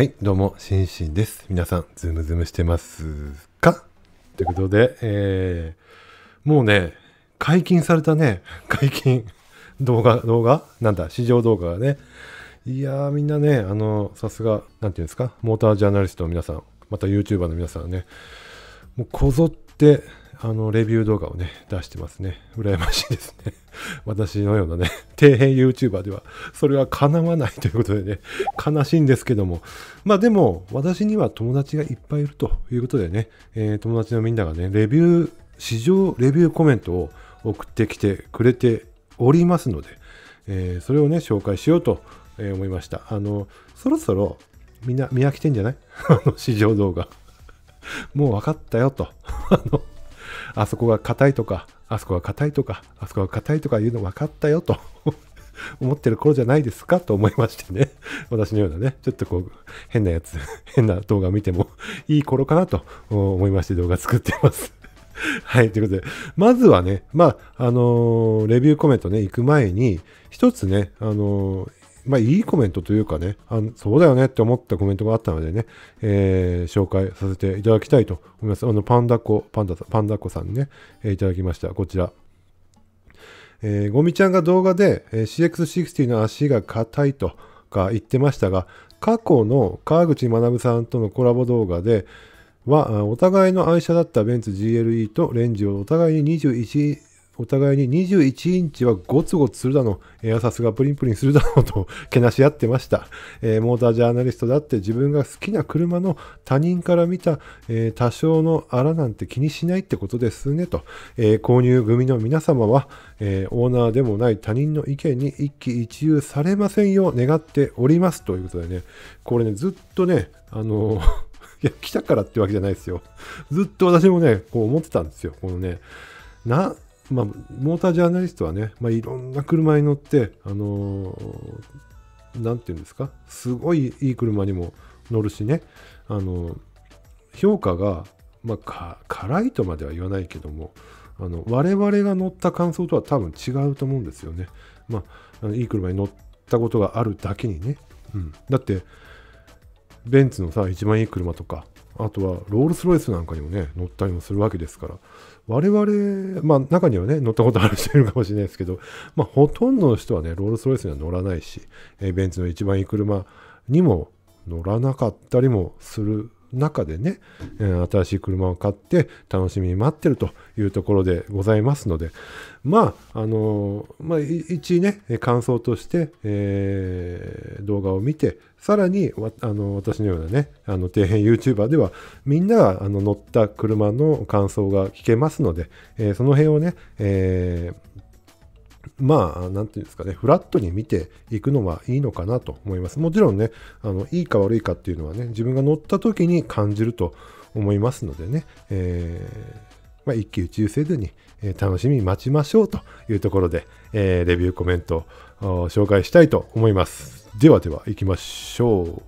はい、どうも、しんしんです。皆さん、ズームズームしてますかということで、えー、もうね、解禁されたね、解禁、動画、動画なんだ、市場動画がね。いやー、みんなね、あの、さすが、なんていうんですか、モータージャーナリストの皆さん、また YouTuber の皆さんね、もうこぞってあの、レビュー動画をね、出してますね。羨ましいですね。私のようなね、底辺 YouTuber では、それは叶わないということでね、悲しいんですけども。まあでも、私には友達がいっぱいいるということでね、えー、友達のみんながね、レビュー、市場レビューコメントを送ってきてくれておりますので、えー、それをね、紹介しようと思いました。あの、そろそろ、みんな見飽きてんじゃない あの、市場動画。もう分かったよと。あの、あそこが硬いとか、あそこが硬いとか、あそこが硬いとかいうの分かったよと 思ってる頃じゃないですかと思いましてね、私のようなね、ちょっとこう、変なやつ、変な動画見てもいい頃かなと思いまして動画作ってますはい、ということで、まずはね、まあ、あのー、レビューコメントね、行く前に、一つね、あのー、まあ、いいコメントというかね、あそうだよねって思ったコメントがあったのでね、えー、紹介させていただきたいと思います。あの、パンダ子、パンダさん、パンダ子さんにね、えー、いただきました。こちら。えー、ゴミちゃんが動画で、え CX60 の足が硬いとか言ってましたが、過去の川口学さんとのコラボ動画では、お互いの愛車だったベンツ GLE とレンジをお互いに21お互いに21インチはゴツゴツするだの、エアさすがプリンプリンするだのと けなし合ってました、えー、モータージャーナリストだって自分が好きな車の他人から見た、えー、多少の荒なんて気にしないってことですねと、えー、購入組の皆様は、えオーナーでもない他人の意見に一喜一憂されませんよう願っておりますということでね、これね、ずっとね、あの いや、来たからってわけじゃないですよ。ずっと私もね、こう思ってたんですよ。このね、な、まあ、モータージャーナリストはね、まあ、いろんな車に乗って、あのー、ていうんですか、すごいいい車にも乗るしね、あのー、評価が、まあ、辛いとまでは言わないけども、あの我々が乗った感想とは多分違うと思うんですよね。まあ、いい車に乗ったことがあるだけにね。うん、だって、ベンツのさ、一番いい車とか、あとはロールス・ロイスなんかにもね、乗ったりもするわけですから、我々、まあ、中にはね、乗ったことある人いるかもしれないですけど、まあ、ほとんどの人はね、ロールスロイスには乗らないし、えベンツの一番いい車にも乗らなかったりもする中でね、え新しい車を買って楽しみに待ってるというところでございますので、まあ、あのまあ、一ね、感想として、えー、動画を見て、さらに、あの、私のようなね、あの、底辺 YouTuber では、みんなが、あの、乗った車の感想が聞けますので、えー、その辺をね、えー、まあ、なんていうんですかね、フラットに見ていくのはいいのかなと思います。もちろんね、あの、いいか悪いかっていうのはね、自分が乗った時に感じると思いますのでね、えー、まあ、一気打ちせずに、えー、楽しみに待ちましょうというところで、えー、レビューコメント紹介したいと思います。ではでは行きましょう。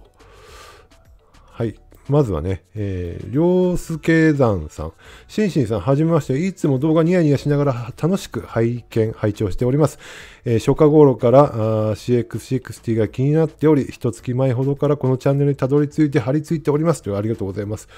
はい。まずはね、えー、りょうすけざんさん。しんしんさん、はじめまして。いつも動画ニヤニヤしながら楽しく拝見、拝聴しております。えー、初夏頃から CX60 が気になっており、一月前ほどからこのチャンネルにたどり着いて張り付いております。というありがとうございます。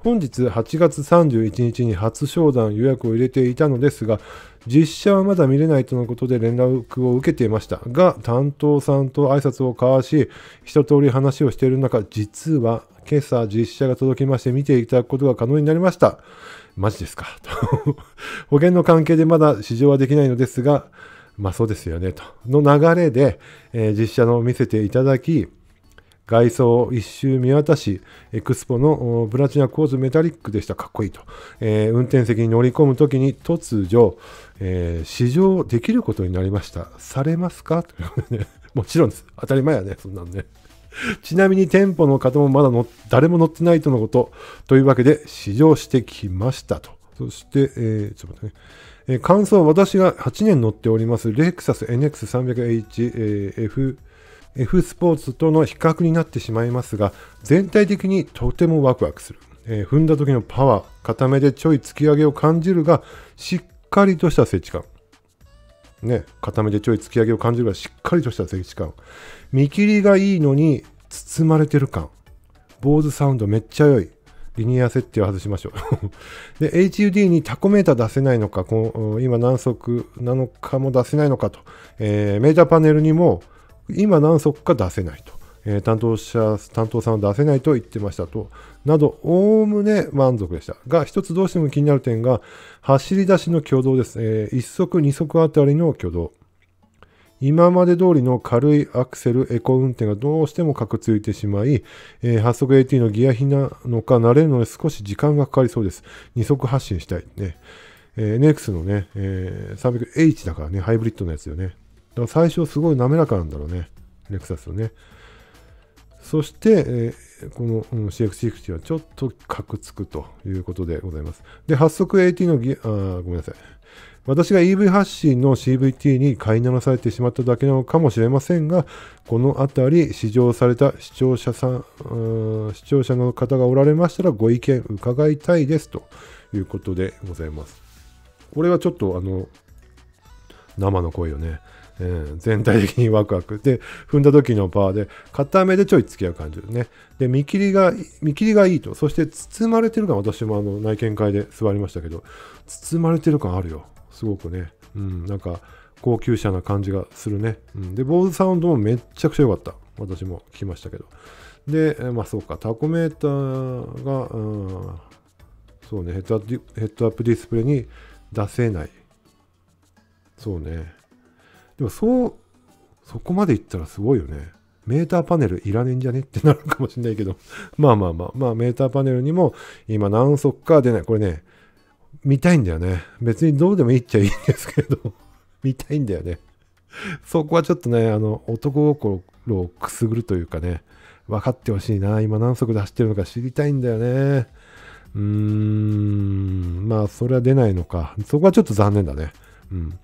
本日8月31日に初商談予約を入れていたのですが、実写はまだ見れないとのことで連絡を受けていましたが、担当さんと挨拶を交わし、一通り話をしている中、実は今朝実写が届きまして見ていただくことが可能になりました。マジですかと 保険の関係でまだ試乗はできないのですが、まあそうですよねと。の流れで、えー、実写の見せていただき、外装を一周見渡し、エクスポのブラチナコーズメタリックでした。かっこいいと。えー、運転席に乗り込むときに突如、えー、試乗できることになりました。されますかということで、ね、もちろんです。当たり前やね、そんなんね。ちなみに店舗の方もまだの誰も乗ってないとのこと。というわけで、試乗してきましたと。そして、えー、ちょっと待ってね。えー、感想は私が8年乗っております、レクサス NX300H、えー、F スポーツとの比較になってしまいますが、全体的にとてもワクワクする。えー、踏んだ時のパワー、固めでちょい突き上げを感じるが、しっかりとした接地感。ね、固めでちょい突き上げを感じるが、しっかりとした接地感。見切りがいいのに包まれてる感。坊主サウンドめっちゃ良い。リニア設定を外しましょう で、HUD にタコメーター出せないのか、この今何速なのかも出せないのかと、えー、メーターパネルにも今何足か出せないと。えー、担当者、担当さんは出せないと言ってましたと、など、おおむね満足でした。が、一つどうしても気になる点が、走り出しの挙動です。えー、1足、2足あたりの挙動。今まで通りの軽いアクセル、エコ運転がどうしてもかくついてしまい、えー、8速 AT のギア比なのか慣れるので少し時間がかかりそうです。2足発進したい。ね。えー、NX のね、えー、300H だからね、ハイブリッドのやつよね。だから最初すごい滑らかなんだろうね。レクサスはね。そして、えー、この CX60 はちょっとカクつくということでございます。で、発足 AT のギあ、ごめんなさい。私が EV 発信の CVT に買いならされてしまっただけなのかもしれませんが、このあたり、試乗された視聴者さん、視聴者の方がおられましたらご意見伺いたいですということでございます。これはちょっとあの、生の声よね。うん、全体的にワクワク。で、踏んだ時のパワーで、硬めでちょい付き合う感じですね。で、見切りが、見切りがいいと。そして包まれてる感、私もあの内見会で座りましたけど、包まれてる感あるよ。すごくね。うん、なんか、高級車な感じがするね。うん、で、坊主サウンドもめっちゃくちゃ良かった。私も聞きましたけど。で、まあそうか、タコメーターが、うん、そうねヘッドアップ、ヘッドアップディスプレイに出せない。そうね。でもそう、そこまでいったらすごいよね。メーターパネルいらねえんじゃねってなるかもしんないけど まあまあまあ、まあメーターパネルにも今何足か出ない。これね、見たいんだよね。別にどうでもいいっちゃいいんですけど 見たいんだよね。そこはちょっとね、あの、男心をくすぐるというかね、分かってほしいな。今何足で走ってるのか知りたいんだよね。うーん、まあそれは出ないのか。そこはちょっと残念だね。うん。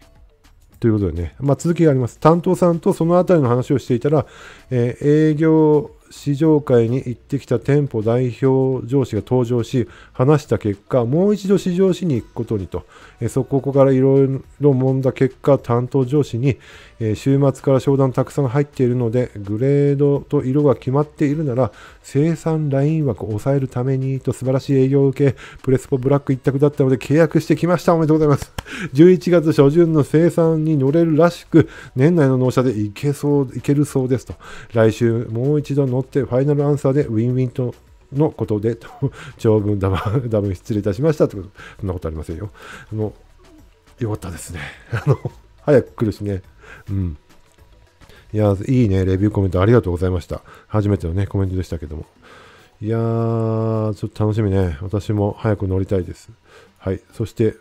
ということでね、まあ、続きがあります。担当さんとそのあたりの話をしていたら、えー、営業試乗会に行ってきた店舗代表上司が登場し、話した結果、もう一度試乗しに行くことにと、えそこからいろいろ揉んだ結果、担当上司に、え週末から商談たくさん入っているので、グレードと色が決まっているなら、生産ライン枠を抑えるためにと素晴らしい営業を受け、プレスポブラック一択だったので契約してきました。おめでとうございます。11 月初旬の生産に乗れるらしく、年内の納車で行けそう、行けるそうですと。来週もう一度乗ってファイナルアンサーでウィンウィンとのことで 長文だま、だぶ失礼いたしましたってこと、そんなことありませんよ。あの、よかったですね。あの、早く来るしね。うん。いや、いいね、レビューコメントありがとうございました。初めてのね、コメントでしたけども。いやー、ちょっと楽しみね。私も早く乗りたいです。はい。そして、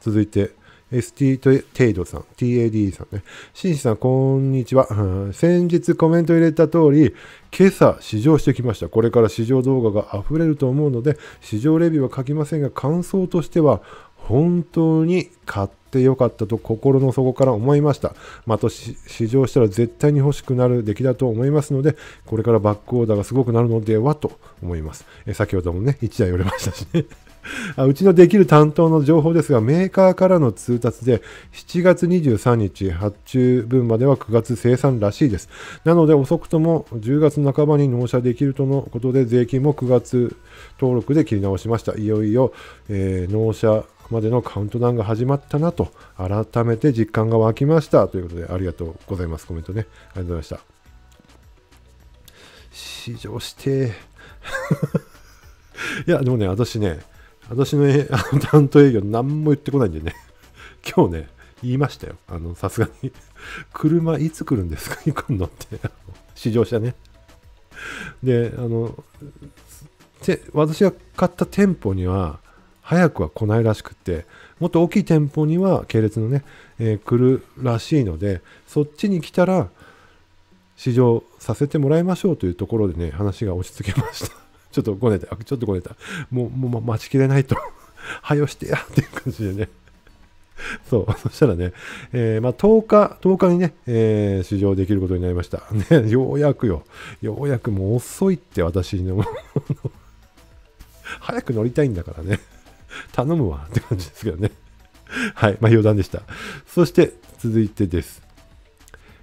続いて、ST テイドさん、TAD さんね。紳士さん、こんにちは、うん。先日コメント入れた通り、今朝試乗してきました。これから試乗動画が溢れると思うので、試乗レビューは書きませんが、感想としては、本当に買ってよかったと心の底から思いました。また試乗したら絶対に欲しくなる出来だと思いますので、これからバックオーダーがすごくなるのではと思います。え先ほどもね、1台売れましたしね。うちのできる担当の情報ですが、メーカーからの通達で、7月23日発注分までは9月生産らしいです。なので、遅くとも10月半ばに納車できるとのことで、税金も9月登録で切り直しました。いよいよ、えー、納車までのカウントダウンが始まったなと、改めて実感が湧きました。ということで、ありがとうございます。コメントね。ありがとうございました。試乗して。いや、でもね、私ね、私 の担当営業何も言ってこないんでね、今日ね、言いましたよ。あの、さすがに。車いつ来るんですか行くのって、試乗車ね。で、あの、私が買った店舗には、早くは来ないらしくって、もっと大きい店舗には系列のね、えー、来るらしいので、そっちに来たら、試乗させてもらいましょうというところでね、話が落ち着けましたちょっとごねた。ちょっとごねた。もう、もう待ちきれないと。は よしてやっていう感じでね。そう。そしたらね、えー、まあ、10日、10日にね、えー、試乗できることになりました。ね、ようやくよ。ようやくもう遅いって私の、早く乗りたいんだからね。頼むわって感じですけどね。はい。まあ、余談でした。そして、続いてです。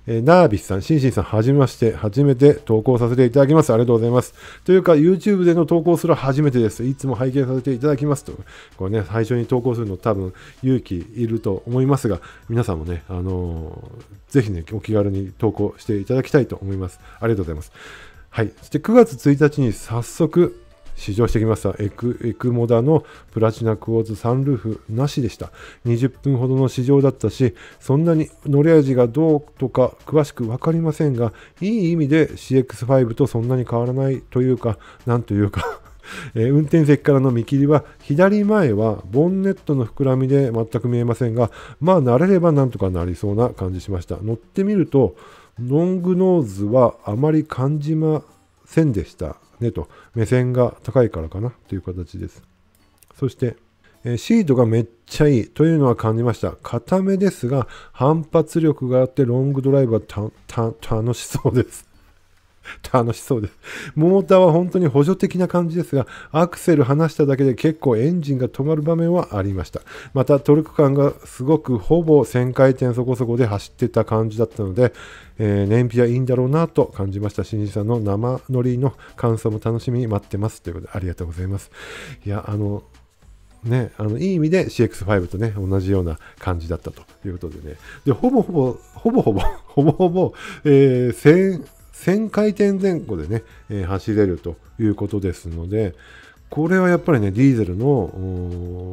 えー、ナービスさん、シンシンさん、はじめまして、初めて投稿させていただきます。ありがとうございます。というか、YouTube での投稿すら初めてです。いつも拝見させていただきますと。これね、最初に投稿するの多分勇気いると思いますが、皆さんもね、あのー、ぜひね、お気軽に投稿していただきたいと思います。ありがとうございます。はい。そして9月1日に早速、試乗してきましたエクエクモダのプラチナクォーズサンルーフなしでした20分ほどの試乗だったしそんなに乗り味がどうとか詳しく分かりませんがいい意味で CX5 とそんなに変わらないというかなんというか え運転席からの見切りは左前はボンネットの膨らみで全く見えませんがまあ慣れればなんとかなりそうな感じしました乗ってみるとロングノーズはあまり感じませんでしたねと、目線が高いからかなという形です。そして、えシートがめっちゃいいというのは感じました。硬めですが、反発力があってロングドライブは楽しそうです 楽しそうです。モーターは本当に補助的な感じですが、アクセル離しただけで結構エンジンが止まる場面はありました。またトルク感がすごくほぼ1000回転そこそこで走ってた感じだったので、えー、燃費はいいんだろうなと感じました。新人さんの生乗りの感想も楽しみに待ってます。ということでありがとうございます。いや、あの、ね、あのいい意味で CX5 とね、同じような感じだったということでね。で、ほぼほぼ、ほぼほぼ、ほぼほぼ、えー、1000回転前後でね、えー、走れるということですので、これはやっぱりね、ディーゼルの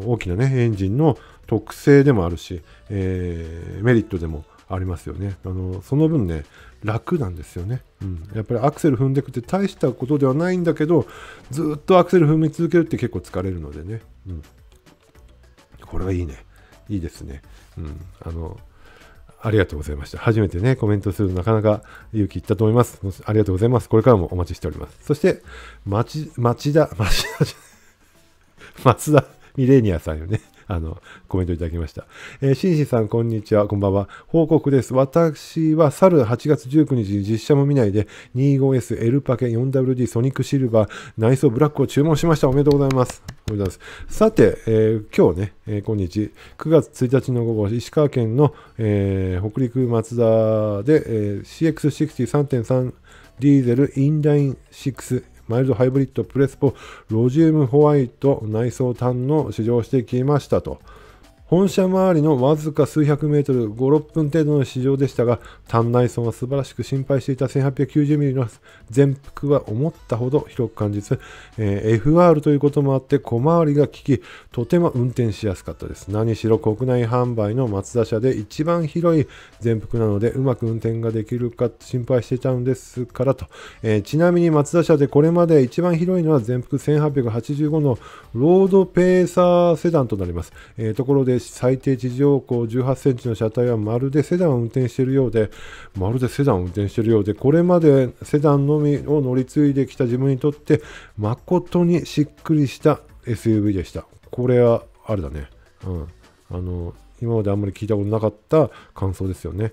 大きなね、エンジンの特性でもあるし、えー、メリットでもありますよね。あの、その分ね、楽なんですよね。うん。やっぱりアクセル踏んでくって大したことではないんだけど、ずっとアクセル踏み続けるって結構疲れるのでね。うん。これはいいね。いいですね。うん。あの、ありがとうございました。初めてね、コメントするのなかなか勇気いったと思います。ありがとうございます。これからもお待ちしております。そして、町、町田、町田町 松田ミレニアさんよね。あの、コメントいただきました。えー、シンシさん、こんにちは。こんばんは。報告です。私は去る8月19日、実写も見ないで、25S、L パケ、4WD、ソニックシルバー、内装ブラックを注文しました。おめでとうございます。おめでとうございます。さて、えー、今日ね、えー、今日、9月1日の午後、石川県の、えー、北陸松田で、えー、CX63.3 ディーゼルインライン6マイルドハイブリッドプレスポロジウムホワイト内装炭の試乗してきましたと。本社周りのわずか数百メートル、5、6分程度の市場でしたが、単内村は素晴らしく心配していた1890ミリの全幅は思ったほど広く感じず、えー、FR ということもあって小回りが利き、とても運転しやすかったです。何しろ国内販売の松田車で一番広い全幅なので、うまく運転ができるか心配していたんですからと、えー、ちなみに松田車でこれまで一番広いのは全幅1885のロードペーサーセダンとなります。えー、ところで最低地上高18センチの車体はまるでセダンを運転しているようで、まるでセダンを運転しているようで、これまでセダンのみを乗り継いできた自分にとって、誠にしっくりした SUV でした。これは、あれだね。うん。あの、今まであんまり聞いたことなかった感想ですよね。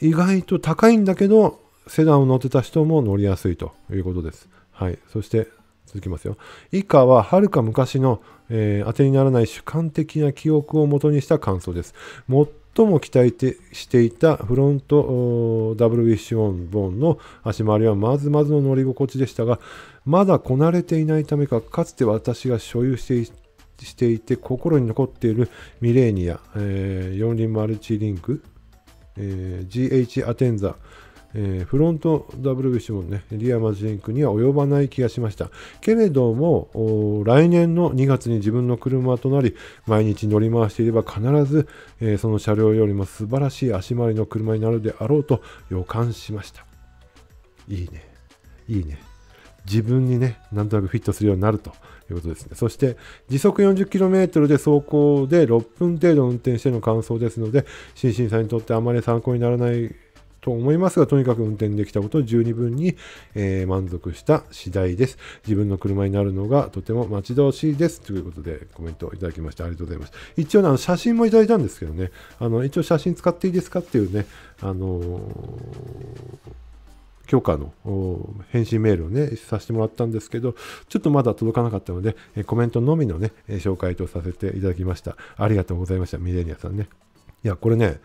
意外と高いんだけど、セダンを乗ってた人も乗りやすいということです。はい。そして、続きますよ。以下は、はるか昔のえー、当てにならない主観的な記憶をもとにした感想です。最も期待していたフロントダブルウィッシュオンボーンの足回りはまずまずの乗り心地でしたが、まだこなれていないためか、かつて私が所有していたしていて心に残っているミレーニア、えー、四輪マルチリンク、えー、GH アテンザ、えー、フロント WBC もね、リアマジンクには及ばない気がしました。けれども、来年の2月に自分の車となり、毎日乗り回していれば必ず、えー、その車両よりも素晴らしい足回りの車になるであろうと予感しました。いいね。いいね。自分にね、なんとなくフィットするようになるということですね。そして、時速 40km で走行で6分程度運転しての感想ですので、心身さんにとってあまり参考にならないと思いますが、とにかく運転できたことを十二分に、えー、満足した次第です。自分の車になるのがとても待ち遠しいです。ということでコメントいただきましてありがとうございます。一応ね、あの写真もいただいたんですけどね、あの一応写真使っていいですかっていうね、あのー許可の返信メールをね、させてもらったんですけど、ちょっとまだ届かなかったので、コメントのみのね、紹介とさせていただきました。ありがとうございました。ミレニアさんね。いや、これね、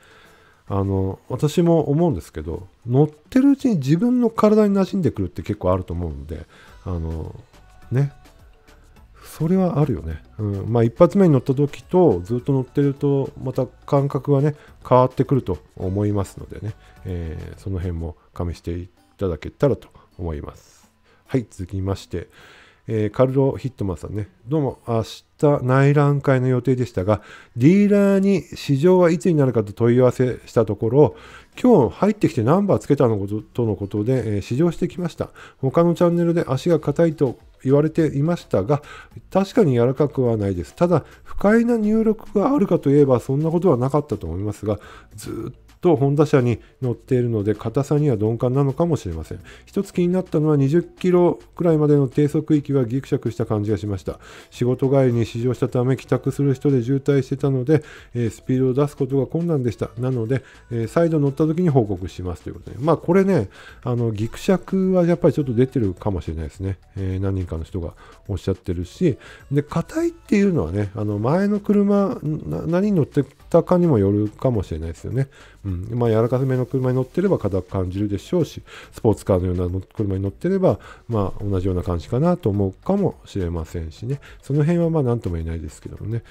あの私も思うんですけど乗ってるうちに自分の体に馴染んでくるって結構あると思うんであのねそれはあるよね、うんまあ、一発目に乗った時とずっと乗ってるとまた感覚はね変わってくると思いますのでね、えー、その辺も加味していただけたらと思いますはい続きましてえー、カルロ・ヒットマンさんね、どうも明日内覧会の予定でしたが、ディーラーに市場はいつになるかと問い合わせしたところ、今日入ってきてナンバーつけたのこととのことで、えー、試乗してきました。他のチャンネルで足が硬いと言われていましたが、確かに柔らかくはないです。ただ、不快な入力があるかといえば、そんなことはなかったと思いますが、ずっとホンダ車に乗っているので、硬さには鈍感なのかもしれません。一つ気になったのは20キロくらいまでの低速域はギクシャクした感じがしました。仕事帰りに試乗したため、帰宅する人で渋滞してたので、えー、スピードを出すことが困難でした。なので、えー、再度乗った時に報告しますということで。まあ、これね、あの、ギクシャクはやっぱりちょっと出てるかもしれないですね。えー、何人かの人がおっしゃってるし、で、硬いっていうのはね、あの、前の車、何に乗ってたかにもよるかもしれないですよね。うん。まあ、柔らかめの車に乗ってれば硬く感じるでしょうし、スポーツカーのような車に乗ってれば、まあ、同じような感じかなと思うかもしれませんしね。その辺はまあ、なんとも言えないですけどもね。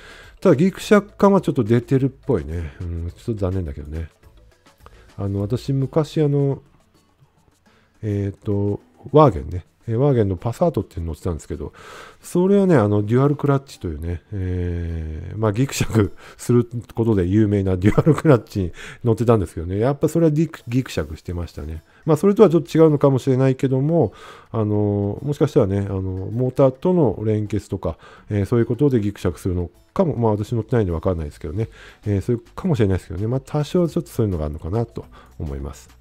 ただ、ギクシャク感はちょっと出てるっぽいね。うん、ちょっと残念だけどね。あの、私、昔、あの、えっ、ー、と、ワーゲンね。えー、ワーゲンのパサートっていうの乗ってたんですけど、それはね、あの、デュアルクラッチというね、えー、まあ、ギクシャクすることで有名なデュアルクラッチに乗ってたんですけどね、やっぱそれはギクシャクしてましたね。まあ、それとはちょっと違うのかもしれないけども、あの、もしかしたらね、あの、モーターとの連結とか、えー、そういうことでギクシャクするのかも、まあ、私乗ってないんでわかんないですけどね、えー、そういうかもしれないですけどね、まあ、多少ちょっとそういうのがあるのかなと思います。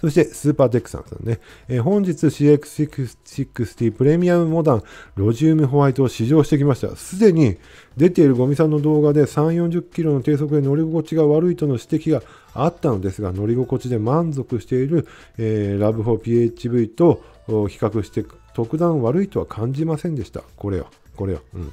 そしてスーパーデックさんさんね、えー、本日 CX60 プレミアムモダンロジウムホワイトを試乗してきました。すでに出ているゴミさんの動画で3、40キロの低速で乗り心地が悪いとの指摘があったのですが、乗り心地で満足している、えー、ラブ 4PHV と比較して特段悪いとは感じませんでした。これよ、これよ。うん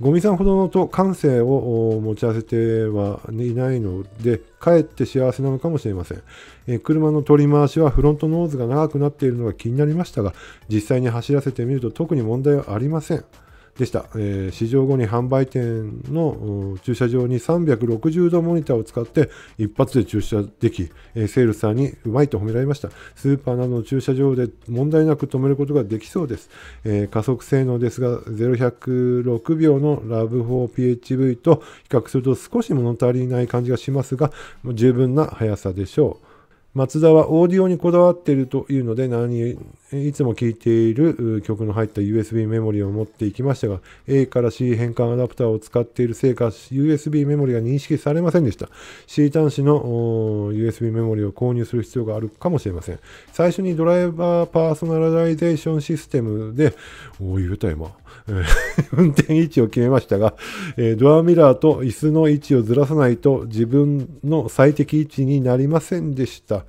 五味さんほどのと感性を持ち合わせてはいないので、かえって幸せなのかもしれません、え車の取り回しはフロントノーズが長くなっているのが気になりましたが、実際に走らせてみると特に問題はありません。でした、えー、試乗後に販売店の駐車場に360度モニターを使って一発で駐車でき、えー、セールスさんにうまいと褒められましたスーパーなどの駐車場で問題なく止めることができそうです、えー、加速性能ですが0106秒のラブ 4PHV と比較すると少し物足りない感じがしますが十分な速さでしょう松田はオーディオにこだわっているというので何、いつも聴いている曲の入った USB メモリを持っていきましたが、A から C 変換アダプターを使っているせいか、USB メモリが認識されませんでした。C 端子の USB メモリを購入する必要があるかもしれません。最初にドライバーパーソナライゼーションシステムで、おお、言うた今。運転位置を決めましたが、えドアミラーと椅子の位置をずらさないと自分の最適位置になりませんでした。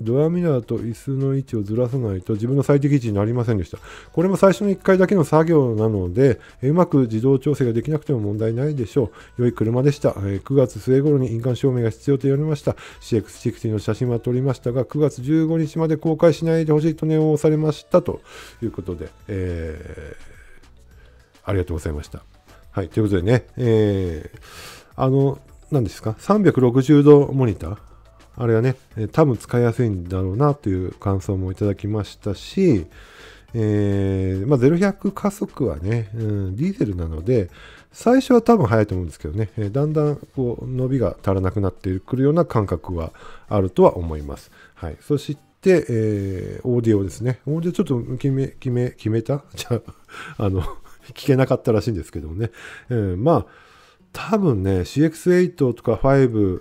ドアミラーと椅子の位置をずらさないと自分の最適位置になりませんでした。これも最初の1回だけの作業なので、うまく自動調整ができなくても問題ないでしょう。良い車でした。9月末頃に印鑑証明が必要と言われました。CX60 の写真は撮りましたが、9月15日まで公開しないでほしいと念を押されましたということで、えーありがとうございました。はい、ということでね、えー、あの、何ですか、360度モニター、あれはね、多分使いやすいんだろうなという感想もいただきましたし、えー、まあ、0100加速はね、うん、ディーゼルなので、最初は多分早いと思うんですけどね、えー、だんだんこう伸びが足らなくなってくるような感覚はあるとは思います。はい、そして、えー、オーディオですね。オーディオちょっと決め、決め、決めた じゃあ、あの聞けなかったらしいんですけどもね。えー、まあ、多分ね、CX8 とか5、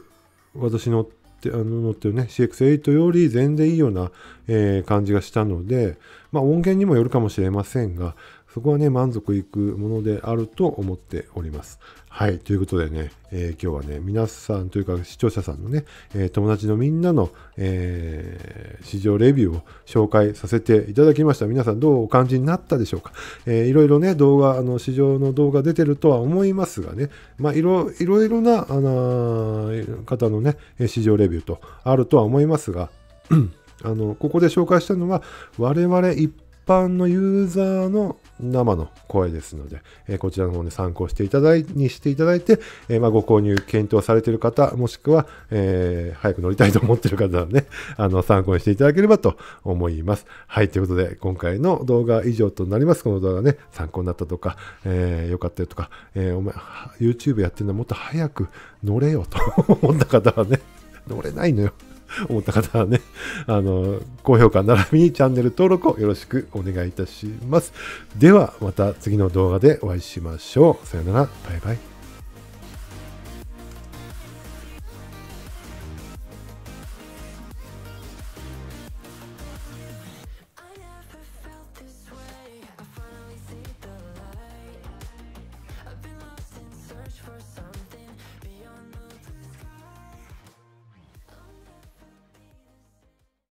私乗って、あの乗ってるね、CX8 より全然いいような、えー、感じがしたので、まあ音源にもよるかもしれませんが、そこはね、満足いくものであると思っております。はい。ということでね、えー、今日はね、皆さんというか視聴者さんのね、えー、友達のみんなの、えー、市場レビューを紹介させていただきました。皆さんどうお感じになったでしょうか。えー、いろいろね、動画、あの、市場の動画出てるとは思いますがね、まあ、いろ、いろいろな、あの方のね、市場レビューとあるとは思いますが、あの、ここで紹介したのは、我々一般のユーザーの生の声ですので、えこちらの方で参考していただいにしていただいて、えまあ、ご購入検討されている方、もしくは、えー、早く乗りたいと思っている方はね、あの、参考にしていただければと思います。はい、ということで、今回の動画は以上となります。この動画ね、参考になったとか、えー、よかったよとか、えー、お前、YouTube やってるのはもっと早く乗れよと思った方はね、乗れないのよ。思った方はね、あの、高評価並びにチャンネル登録をよろしくお願いいたします。では、また次の動画でお会いしましょう。さよなら、バイバイ。